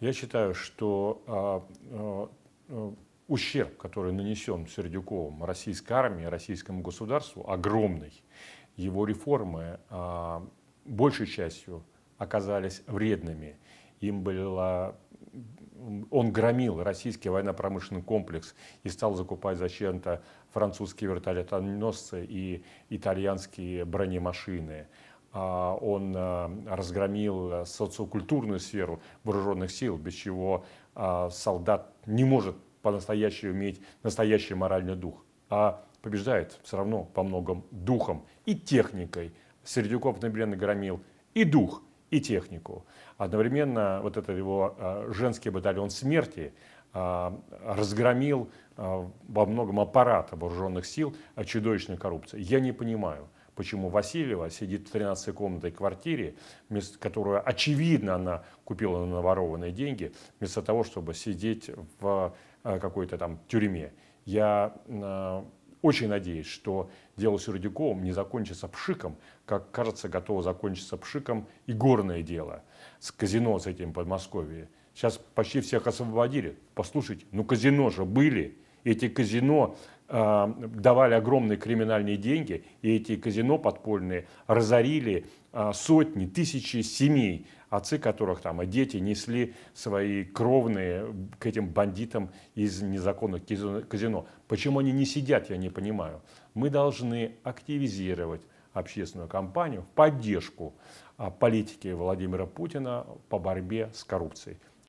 Я считаю, что а, а, а, ущерб, который нанесен Сердюковым российской армии, российскому государству, огромный. Его реформы большей частью оказались вредными. Им было он громил российский военно-промышленный комплекс и стал закупать зачем-то французские вертолетоносцы и итальянские бронемашины. А, он э, разгромил э, социокультурную сферу вооруженных сил, без чего а, солдат не может по-настоящему иметь настоящий моральный дух, а побеждает все равно по многом духом и техникой. Сердюков например, громил и дух, и технику. Одновременно вот этот его э, женский батальон смерти разгромил во многом аппарат вооруженных сил а чудовищной коррупции. Я не понимаю – почему Васильева сидит в 13 комнатной квартире, которую, очевидно, она купила на ворованные деньги, вместо того, чтобы сидеть в э, какой-то там тюрьме. Я э, очень надеюсь, что дело с Юрдюковым не закончится пшиком, как кажется, готово закончиться пшиком и горное дело с казино с этим Подмосковье. Сейчас почти всех освободили. Послушайте, ну казино же были. Эти казино, Э, давали огромные криминальные деньги, и эти казино подпольные разорили э, сотни, тысячи семей, отцы которых там, а дети несли свои кровные к этим бандитам из незаконных казино. Почему они не сидят, я не понимаю. Мы должны активизировать общественную кампанию в поддержку э, политики Владимира Путина по борьбе с коррупцией.